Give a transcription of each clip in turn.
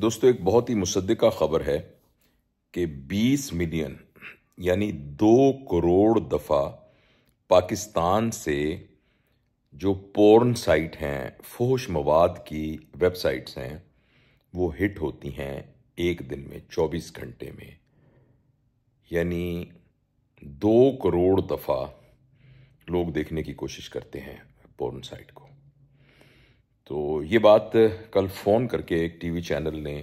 दोस्तों एक बहुत ही मुसद्दिका खबर है कि 20 मिलियन यानी दो करोड़ दफ़ा पाकिस्तान से जो पोर्न साइट हैं फोश मवाद की वेबसाइट्स हैं वो हिट होती हैं एक दिन में 24 घंटे में यानी दो करोड़ दफ़ा लोग देखने की कोशिश करते हैं पोर्न साइट को तो ये बात कल फ़ोन करके एक टीवी चैनल ने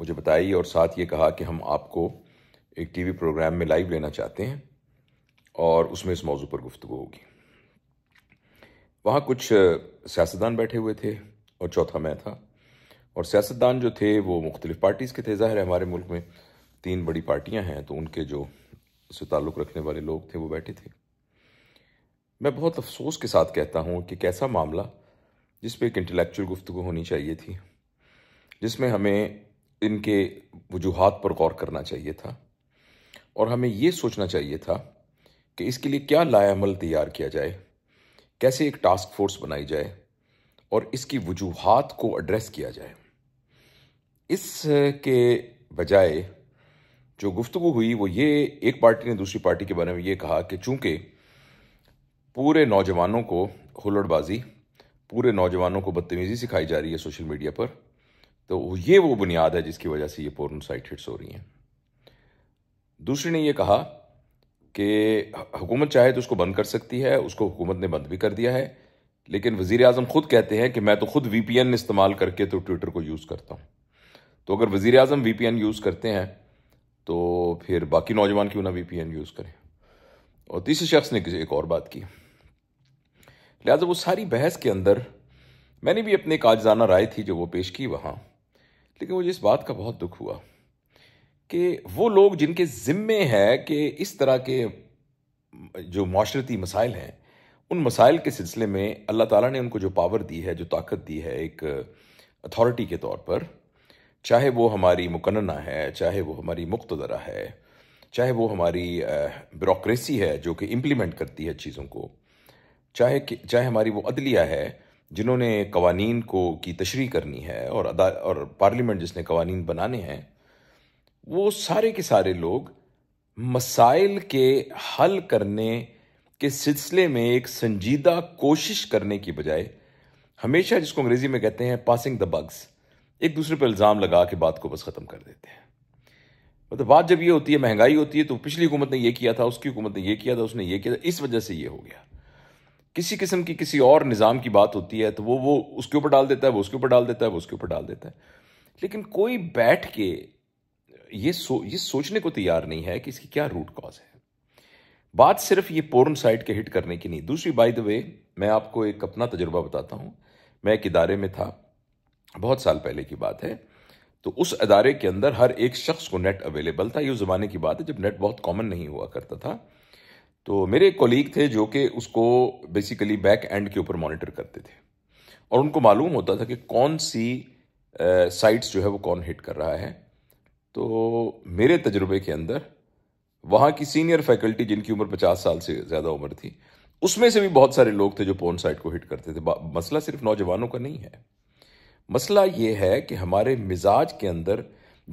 मुझे बताई और साथ ये कहा कि हम आपको एक टीवी प्रोग्राम में लाइव लेना चाहते हैं और उसमें इस मौजू पर गुफ्तु होगी वहाँ कुछ सियासतदान बैठे हुए थे और चौथा मैं था और सियासतदान जो थे वो मुख्तलिफ़ पार्टीज़ के थे ज़ाहिर है हमारे मुल्क में तीन बड़ी पार्टियाँ हैं तो उनके जो से ताल्लुक़ रखने वाले लोग थे वो बैठे थे मैं बहुत अफसोस के साथ कहता हूँ कि कैसा मामला जिस पर एक इंटेलेक्चुअल गुफ्तु होनी चाहिए थी जिसमें हमें इनके वजूहत पर गौर करना चाहिए था और हमें ये सोचना चाहिए था कि इसके लिए क्या लायामल तैयार किया जाए कैसे एक टास्क फोर्स बनाई जाए और इसकी वजूहत को एड्रेस किया जाए इस के बजाय जो गुफ्तु हुई वो ये एक पार्टी ने दूसरी पार्टी के बारे में ये कहा कि चूंकि पूरे नौजवानों को हुलड़बाजी पूरे नौजवानों को बदतमीज़ी सिखाई जा रही है सोशल मीडिया पर तो ये वो बुनियाद है जिसकी वजह से ये पोर्न साइट हिट्स हो रही हैं दूसरी ने यह कहा कि हुकूमत चाहे तो उसको बंद कर सकती है उसको हुकूमत ने बंद भी कर दिया है लेकिन वज़ी अजम ख़ुद कहते हैं कि मैं तो ख़ुद वी पी एन इस्तेमाल करके तो ट्विटर को यूज़ करता हूँ तो अगर वज़ी अजम वी पी एन यूज़ करते हैं तो फिर बाकी नौजवान क्यों ना वी पी एन यूज़ करें और तीसरे शख्स ने किसी एक और बात की लिहाजा वो सारी बहस के अंदर मैंने भी अपने काजाना राय थी जो वो पेश की वहाँ लेकिन मुझे इस बात का बहुत दुख हुआ कि वो लोग जिनके ज़िम्मे हैं कि इस तरह के जो माशरती मसाइल हैं उन मसाइल के सिलसिले में अल्लाह ताला ने उनको जो पावर दी है जो ताकत दी है एक अथॉरिटी के तौर पर चाहे वो हमारी मुकन्ना है चाहे वो हमारी मुख्तरा है चाहे वो हमारी ब्यूरोसी है जो कि इम्प्लीमेंट करती है चीज़ों को चाहे चाहे हमारी वो अदलिया है जिन्होंने कवानीन को की तशरी करनी है और अदा और पार्लियामेंट जिसने कवानी बनाने हैं वो सारे के सारे लोग मसाइल के हल करने के सिलसिले में एक संजीदा कोशिश करने की बजाय हमेशा जिसको अंग्रेज़ी में कहते हैं पासिंग द बग्स एक दूसरे पर इल्ज़ाम लगा के बात को बस ख़त्म कर देते हैं मतलब बात जब ये होती है महंगाई होती है तो पिछली हुकूमत ने ये किया था उसकी हुकूमत ने ये किया था उसने ये किया था इस वजह से ये हो गया किसी किस्म की किसी और निज़ाम की बात होती है तो वो वो उसके ऊपर डाल देता है वो उसके ऊपर डाल देता है वो उसके ऊपर डाल देता है लेकिन कोई बैठ के ये सो ये सोचने को तैयार नहीं है कि इसकी क्या रूट कॉज है बात सिर्फ ये पोर्न साइट के हिट करने की नहीं दूसरी बाई द वे मैं आपको एक अपना तजुर्बा बताता हूँ मैं एक इदारे में था बहुत साल पहले की बात है तो उस अदारे के अंदर हर एक शख्स को नेट अवेलेबल था ये ज़माने की बात है जब नेट बहुत कॉमन नहीं हुआ करता था तो मेरे एक कोलीग थे जो कि उसको बेसिकली बैक एंड के ऊपर मॉनिटर करते थे और उनको मालूम होता था कि कौन सी साइट्स जो है वो कौन हिट कर रहा है तो मेरे तजुर्बे के अंदर वहाँ की सीनियर फैकल्टी जिनकी उम्र पचास साल से ज़्यादा उम्र थी उसमें से भी बहुत सारे लोग थे जो पोन साइट को हिट करते थे मसला सिर्फ नौजवानों का नहीं है मसला ये है कि हमारे मिजाज के अंदर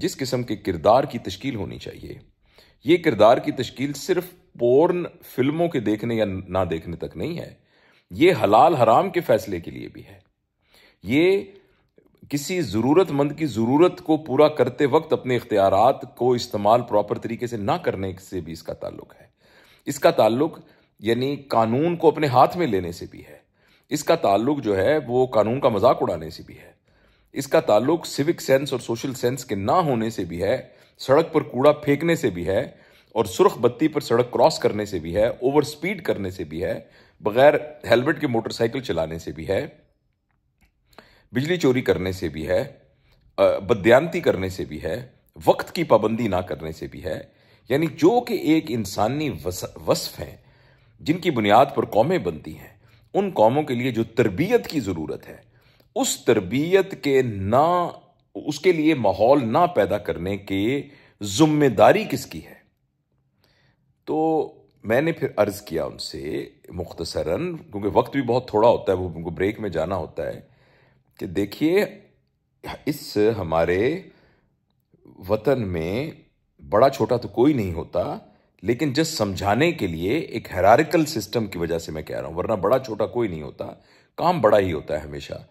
जिस किस्म के किरदार की तश्कील होनी चाहिए ये किरदार की तश्कील सिर्फ पोर्न फिल्मों के देखने या ना देखने तक नहीं है ये हलाल हराम के फैसले के लिए भी है ये किसी ज़रूरतमंद की ज़रूरत को पूरा करते वक्त अपने इख्तियार को इस्तेमाल प्रॉपर तरीके से ना करने से भी इसका ताल्लुक है इसका ताल्लुक यानी कानून को अपने हाथ में लेने से भी है इसका ताल्लुक जो है वो कानून का मजाक उड़ाने से भी है इसका ताल्लुक सिविक सेंस और सोशल सेंस के ना होने से भी है सड़क पर कूड़ा फेंकने से भी है और सुरख बत्ती पर सड़क क्रॉस करने से भी है ओवर स्पीड करने से भी है बगैर हेलमेट के मोटरसाइकिल चलाने से भी है बिजली चोरी करने से भी है बद्यांती करने से भी है वक्त की पाबंदी ना करने से भी है यानी जो कि एक इंसानी वसफ हैं जिनकी बुनियाद पर कौमें बनती हैं उन कौमों के लिए जो तरबियत की ज़रूरत है उस तरबियत के ना उसके लिए माहौल ना पैदा करने के जिम्मेदारी किसकी है तो मैंने फिर अर्ज़ किया उनसे मुख्तसरन क्योंकि वक्त भी बहुत थोड़ा होता है वो उनको ब्रेक में जाना होता है कि देखिए इस हमारे वतन में बड़ा छोटा तो कोई नहीं होता लेकिन जस्ट समझाने के लिए एक हेरारिकल सिस्टम की वजह से मैं कह रहा हूँ वरना बड़ा छोटा कोई नहीं होता काम बड़ा ही होता है हमेशा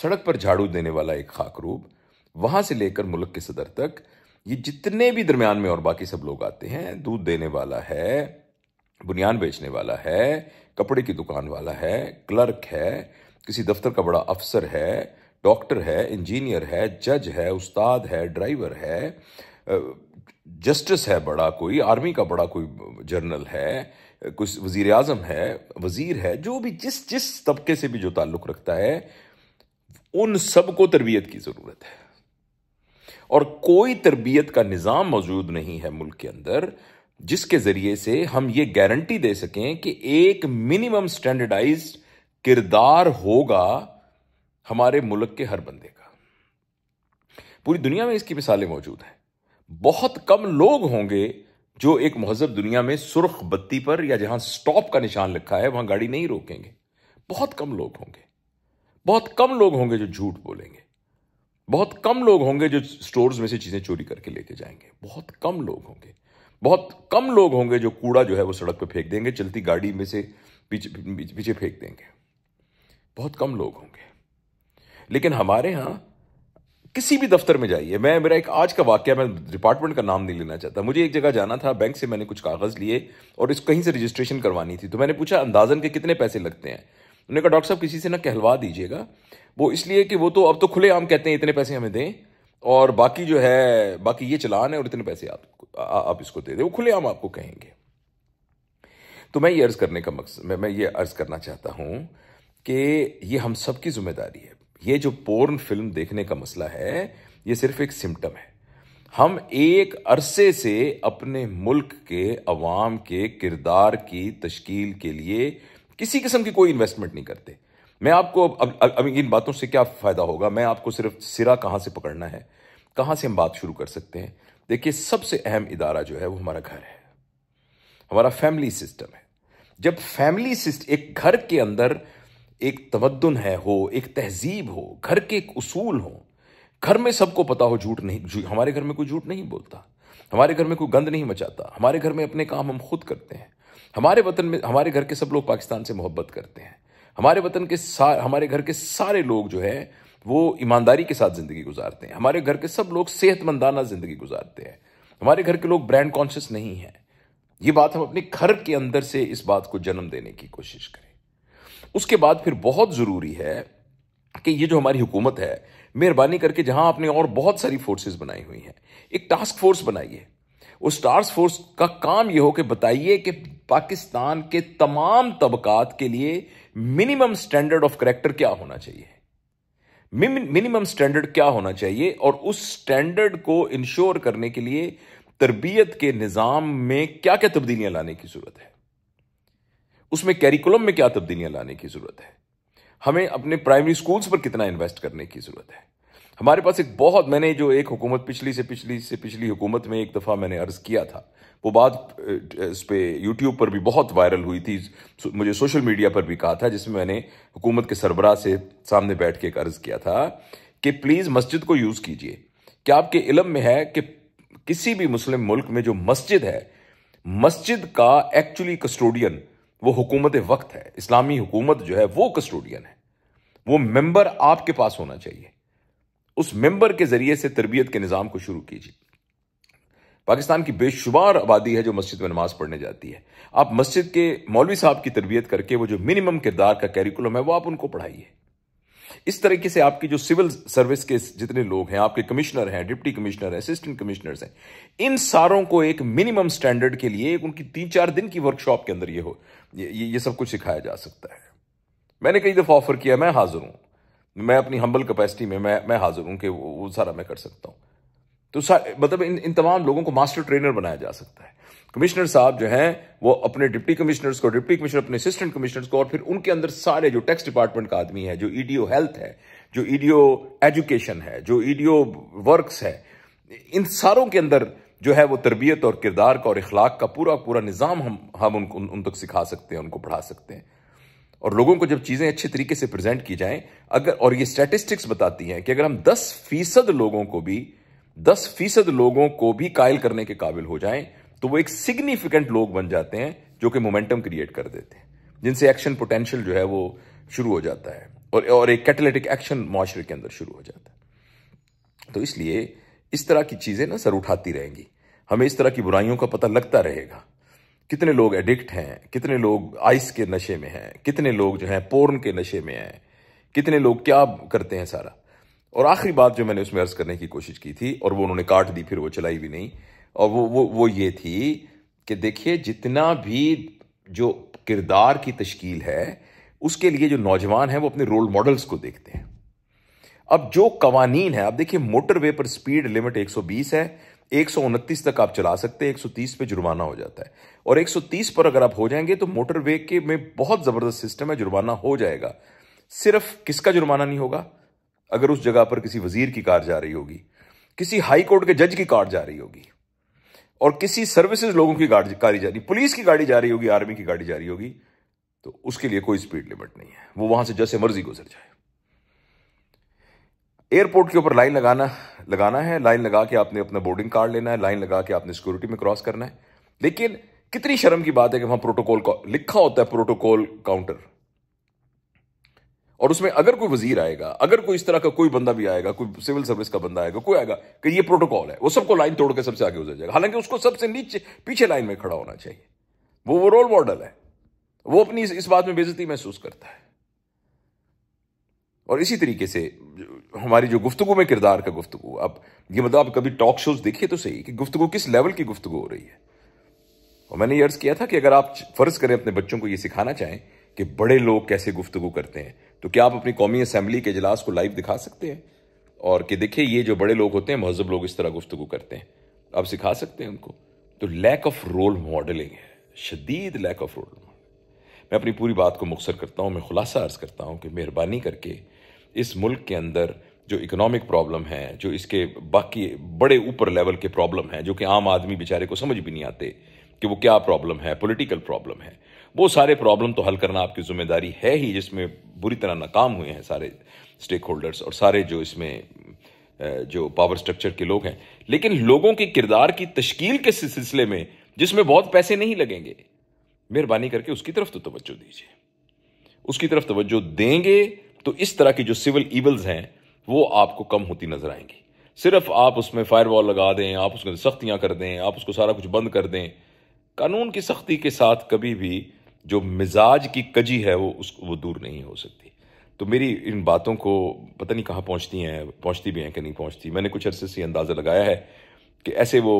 सड़क पर झाड़ू देने वाला एक खाकरूब वहां से लेकर मुल्क के सदर तक ये जितने भी दरमियान में और बाकी सब लोग आते हैं दूध देने वाला है बुनियान बेचने वाला है कपड़े की दुकान वाला है क्लर्क है किसी दफ्तर का बड़ा अफसर है डॉक्टर है इंजीनियर है जज है उस्ताद है ड्राइवर है जस्टिस है बड़ा कोई आर्मी का बड़ा कोई जर्नल है कुछ वजीर आजम है वजीर है जो भी जिस जिस तबके से भी जो ताल्लुक़ रखता है उन सबको तरबियत की ज़रूरत है और कोई तरबियत का निज़ाम मौजूद नहीं है मुल्क के अंदर जिसके ज़रिए से हम ये गारंटी दे सकें कि एक मिनिमम स्टैंडर्डाइज किरदार होगा हमारे मुल्क के हर बंदे का पूरी दुनिया में इसकी मिसालें मौजूद हैं बहुत कम लोग होंगे जो एक महजब दुनिया में सुर्ख बत्ती पर या जहां स्टॉप का निशान लिखा है वहां गाड़ी नहीं रोकेंगे बहुत कम लोग होंगे बहुत कम लोग होंगे जो झूठ बोलेंगे बहुत कम लोग होंगे जो स्टोर्स में से चीज़ें चोरी करके लेके जाएंगे बहुत कम लोग होंगे बहुत कम लोग होंगे जो कूड़ा जो है वो सड़क पे फेंक देंगे चलती गाड़ी में से पीछे पीछे फेंक देंगे बहुत कम लोग होंगे लेकिन हमारे यहाँ किसी भी दफ्तर में जाइए मैं मेरा एक आज का वाक्य मैं डिपार्टमेंट का नाम नहीं लेना चाहता मुझे एक जगह जाना था बैंक से मैंने कुछ कागज़ लिए और इस कहीं से रजिस्ट्रेशन करवानी थी तो मैंने पूछा अंदाजन के कितने पैसे लगते हैं उन्होंने कहा डॉक्टर साहब किसी से ना कहलवा दीजिएगा वो इसलिए कि वो तो अब तो खुले आम कहते हैं इतने पैसे हमें दें और बाकी जो है बाकी ये चलान है और इतने पैसे आप आप इसको दे दें वो खुले आम आपको कहेंगे तो मैं ये अर्ज़ करने का मकसद मैं मैं ये अर्ज़ करना चाहता हूँ कि ये हम सब की जिम्मेदारी है ये जो पोर्न फिल्म देखने का मसला है ये सिर्फ एक सिम्टम है हम एक अरसे से अपने मुल्क के अवाम के किरदार की तश्कील के लिए किसी किस्म की कोई इन्वेस्टमेंट नहीं करते मैं आपको अब, इन बातों से क्या फ़ायदा होगा मैं आपको सिर्फ सिरा कहां से पकड़ना है कहां से हम बात शुरू कर सकते हैं देखिए सबसे अहम इदारा जो है वो हमारा घर है हमारा फैमिली सिस्टम है जब फैमिली सिस्टम एक घर के अंदर एक तवदन है हो एक तहजीब हो घर के एक उसूल हो घर में सबको पता हो झूठ नहीं हमारे घर में कोई झूठ नहीं बोलता हमारे घर में कोई गंद नहीं मचाता हमारे घर में अपने काम हम खुद करते हैं हमारे वतन में हमारे घर के सब लोग पाकिस्तान से मोहब्बत करते हैं हमारे वतन के सार हमारे घर के सारे लोग जो है वो ईमानदारी के साथ ज़िंदगी गुजारते हैं हमारे घर के सब लोग सेहतमंदाना ज़िंदगी गुजारते हैं हमारे घर के लोग ब्रांड कॉन्शियस नहीं है ये बात हम अपने घर के अंदर से इस बात को जन्म देने की कोशिश करें उसके बाद फिर बहुत ज़रूरी है कि ये जो हमारी हुकूमत है मेहरबानी करके जहां आपने और बहुत सारी फोर्सेस बनाई हुई हैं एक टास्क फोर्स बनाइए उस टास्क फोर्स का काम ये हो कि बताइए कि पाकिस्तान के तमाम तबकात के लिए मिनिमम स्टैंडर्ड ऑफ करेक्टर क्या होना चाहिए मिनिमम स्टैंडर्ड क्या होना चाहिए और उस स्टैंडर्ड को इंश्योर करने के लिए तरबियत के निज़ाम में क्या क्या तब्दीलियां लाने की ज़रूरत है उसमें कैरिकुलम में क्या तब्दीलियां लाने की ज़रूरत है हमें अपने प्राइमरी स्कूल्स पर कितना इन्वेस्ट करने की ज़रूरत है हमारे पास एक बहुत मैंने जो एक हुकूमत पिछली से पिछली से पिछली हुकूमत में एक दफ़ा मैंने अर्ज़ किया था वो बात इस पर यूट्यूब पर भी बहुत वायरल हुई थी मुझे सोशल मीडिया पर भी कहा था जिसमें मैंने हुकूमत के सरबराह से सामने बैठ के एक अर्ज़ किया था कि प्लीज़ मस्जिद को यूज़ कीजिए क्या आपके इलम में है कि किसी भी मुस्लिम मुल्क में जो मस्जिद है मस्जिद का एक्चुअली कस्टोडियन वो हुकूमत वक्त है इस्लामी हुकूमत जो है वो कस्टोडियन है वो मेंबर आपके पास होना चाहिए उस मेंबर के ज़रिए से तरबियत के निज़ाम को शुरू कीजिए पाकिस्तान की बेशुमार आबादी है जो मस्जिद में नमाज़ पढ़ने जाती है आप मस्जिद के मौलवी साहब की तरबियत करके वो जो मिनिमम किरदार का कैरिकुलम है वो आप उनको पढ़ाइए इस तरीके से आपकी जो सिविल सर्विस के जितने लोग हैं आपके कमिश्नर हैं डिप्टी कमिश्नर हैं असिस्टेंट कमिश्नर्स हैं इन सारों को एक मिनिमम स्टैंडर्ड के लिए एक उनकी तीन चार दिन की वर्कशॉप के अंदर ये हो ये, ये सब कुछ सिखाया जा सकता है मैंने कई दफ़ा ऑफर किया मैं हाजिर हूं मैं अपनी हम्बल कैपेसिटी में मैं मैं हाजिर हूँ कि वो, वो सारा मैं कर सकता हूँ तो मतलब इन इन तमाम लोगों को मास्टर ट्रेनर बनाया जा सकता है कमिश्नर साहब जो हैं वो अपने डिप्टी कमिश्नर्स को डिप्टी कमिश्नर अपने असिस्टेंट कमिश्नर्स को और फिर उनके अंदर सारे जो टैक्स डिपार्टमेंट का आदमी है जो ईडीओ e हेल्थ है जो ईडीओ e एजुकेशन है जो ईडीओ e वर्क्स है इन सारों के अंदर जो है वो तरबियत और किरदार का और इखलाक का पूरा पूरा निज़ाम हम हम उनको उन, उन तक सिखा सकते हैं उनको पढ़ा सकते हैं और लोगों को जब चीज़ें अच्छे तरीके से प्रेजेंट की जाएं अगर और ये स्टैटिस्टिक्स बताती हैं कि अगर हम 10 फीसद लोगों को भी 10 फीसद लोगों को भी कायल करने के काबिल हो जाएं तो वो एक सिग्निफिकेंट लोग बन जाते हैं जो कि मोमेंटम क्रिएट कर देते हैं जिनसे एक्शन पोटेंशियल जो है वो शुरू हो जाता है और और एक कैटलेटिक एक्शन माशरे के अंदर शुरू हो जाता है तो इसलिए इस तरह की चीज़ें ना सर उठाती रहेंगी हमें इस तरह की बुराइयों का पता लगता रहेगा कितने लोग एडिक्ट हैं कितने लोग आइस के नशे में हैं कितने लोग जो हैं पोर्न के नशे में हैं कितने लोग क्या करते हैं सारा और आखिरी बात जो मैंने उसमें अर्ज करने की कोशिश की थी और वो उन्होंने काट दी फिर वो चलाई भी नहीं और वो वो वो ये थी कि देखिए जितना भी जो किरदार की तश्कील है उसके लिए जो नौजवान हैं वो अपने रोल मॉडल्स को देखते हैं अब जो कवानीन है आप देखिए मोटरवे पर स्पीड लिमिट 120 है एक तक आप चला सकते हैं 130 पे जुर्माना हो जाता है और 130 पर अगर आप हो जाएंगे तो मोटरवे के में बहुत ज़बरदस्त सिस्टम है जुर्माना हो जाएगा सिर्फ किसका जुर्माना नहीं होगा अगर उस जगह पर किसी वजीर की कार जा रही होगी किसी हाई कोर्ट के जज की कार जा रही होगी और किसी सर्विसेज लोगों की गाड़ी जा रही पुलिस की गाड़ी जा रही होगी आर्मी की गाड़ी जा रही होगी तो उसके लिए कोई स्पीड लिमिट नहीं है वो वहां से जैसे मर्जी गुजर जाए एयरपोर्ट के ऊपर लाइन लगाना लगाना है लाइन लगा के आपने अपना बोर्डिंग कार्ड लेना है लाइन लगा के आपने सिक्योरिटी में क्रॉस करना है लेकिन कितनी शर्म की बात है कि वहां प्रोटोकॉल का लिखा होता है प्रोटोकॉल काउंटर और उसमें अगर कोई वजीर आएगा अगर कोई इस तरह का कोई बंदा भी आएगा कोई सिविल सर्विस का बंदा आएगा कोई आएगा कि ये प्रोटोकॉल है वो सबको लाइन तोड़ के सबसे आगे गुजर जाएगा हालांकि उसको सबसे नीचे पीछे लाइन में खड़ा होना चाहिए वो वो रोल मॉडल है वो अपनी इस, इस बात में बेजती महसूस करता है और इसी तरीके से हमारी जो गुफ्तु में किरदार का गुफ्तु अब ये मतलब आप कभी टॉक शोज देखिए तो सही कि गुफ्तु किस लेवल की गुफ्तु हो रही है और मैंने ये अर्ज़ किया था कि अगर आप फ़र्ज़ करें अपने बच्चों को ये सिखाना चाहें कि बड़े लोग कैसे गुफ्तु करते हैं तो क्या आप अपनी कौमी असम्बली के इजलास को लाइव दिखा सकते हैं और कि देखिए ये जो बड़े लोग होते हैं महजब लोग इस तरह गुफ्तु करते हैं आप सिखा सकते हैं उनको तो लैक ऑफ रोल मॉडलिंग है शदीद लैक ऑफ रोल मॉडल मैं अपनी पूरी बात को मुखसर करता हूँ मैं खुलासा अर्ज करता हूँ कि मेहरबानी करके इस मुल्क के अंदर जो इकोनॉमिक प्रॉब्लम है जो इसके बाकी बड़े ऊपर लेवल के प्रॉब्लम हैं जो कि आम आदमी बेचारे को समझ भी नहीं आते कि वो क्या प्रॉब्लम है पॉलिटिकल प्रॉब्लम है वो सारे प्रॉब्लम तो हल करना आपकी जिम्मेदारी है ही जिसमें बुरी तरह नाकाम हुए हैं सारे स्टेक होल्डर्स और सारे जो इसमें जो पावर स्ट्रक्चर के लोग हैं लेकिन लोगों के किरदार की तश्कील के सिलसिले में जिसमें बहुत पैसे नहीं लगेंगे मेहरबानी करके उसकी तरफ तो तवज्जो दीजिए उसकी तरफ तवज्जो देंगे तो इस तरह की जो सिविल ईवल्स हैं वो आपको कम होती नजर आएंगी सिर्फ आप उसमें फायरवॉल लगा दें आप उसमें सख्तियां कर दें आप उसको सारा कुछ बंद कर दें कानून की सख्ती के साथ कभी भी जो मिजाज की कजी है वो उस वो दूर नहीं हो सकती तो मेरी इन बातों को पता नहीं कहाँ पहुँचती हैं पहुँचती भी हैं कि नहीं पहुँचती मैंने कुछ अरसे से अंदाज़ा लगाया है कि ऐसे वो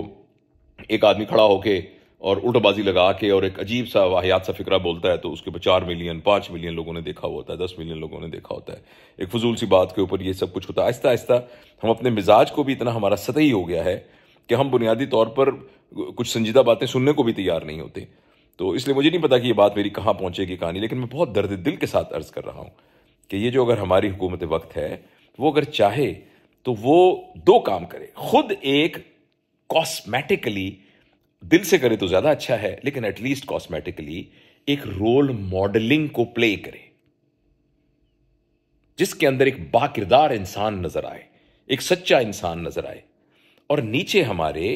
एक आदमी खड़ा होके और उल्टाबाजी लगा के और एक अजीब सा वाहियात सा फिक्रा बोलता है तो उसके ऊपर चार मिलियन पाँच मिलियन लोगों ने देखा होता है दस मिलियन लोगों ने देखा होता है एक फजूल सी बात के ऊपर ये सब कुछ होता है आहिस्ता आहिस्ता हम अपने मिजाज को भी इतना हमारा सतही हो गया है कि हम बुनियादी तौर पर कुछ संजीदा बातें सुनने को भी तैयार नहीं होते तो इसलिए मुझे नहीं पता कि ये बात मेरी कहाँ पहुँचेगी कहानी लेकिन मैं बहुत दर्द दिल के साथ अर्ज़ कर रहा हूँ कि ये जो अगर हमारी हुकूमत वक्त है वो अगर चाहे तो वो दो काम करे खुद एक कॉस्मेटिकली दिल से करे तो ज्यादा अच्छा है लेकिन एटलीस्ट कॉस्मेटिकली एक रोल मॉडलिंग को प्ले करे जिसके अंदर एक बाकिरदार इंसान नजर आए एक सच्चा इंसान नजर आए और नीचे हमारे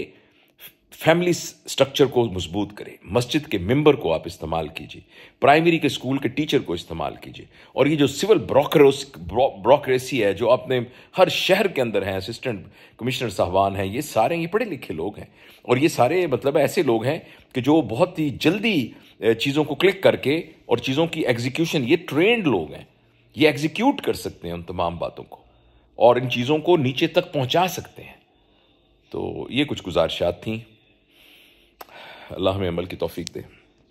फैमिली स्ट्रक्चर को मजबूत करें मस्जिद के मेंबर को आप इस्तेमाल कीजिए प्राइमरी के स्कूल के टीचर को इस्तेमाल कीजिए और ये जो सिविल ब्रोकरोस ब्रोक्रेसी है जो अपने हर शहर के अंदर हैं असिस्टेंट कमिश्नर साहबान हैं ये सारे ये पढ़े लिखे लोग हैं और ये सारे मतलब ऐसे लोग हैं कि जो बहुत ही जल्दी चीज़ों को क्लिक करके और चीज़ों की एग्जीक्यूशन ये ट्रेंड लोग हैं ये एग्जीक्यूट कर सकते हैं उन तमाम बातों को और इन चीज़ों को नीचे तक पहुँचा सकते हैं तो ये कुछ गुजारिशात थी अल्लाह हमें अमल की तोफ़ी दे